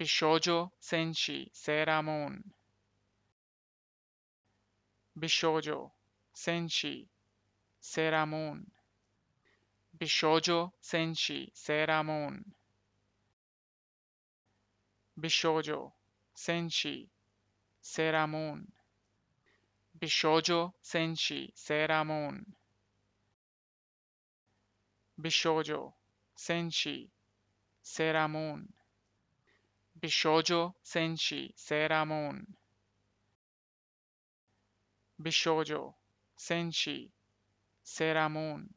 美少女戦士セーラームーン美少女戦士セーラームーン美少女戦士セーラームーン美少女戦士セーラームーン美少女戦士セーラームーン美少女戦士セーラームーン美少女戦士セーラームーン美少女戦士セーラームーン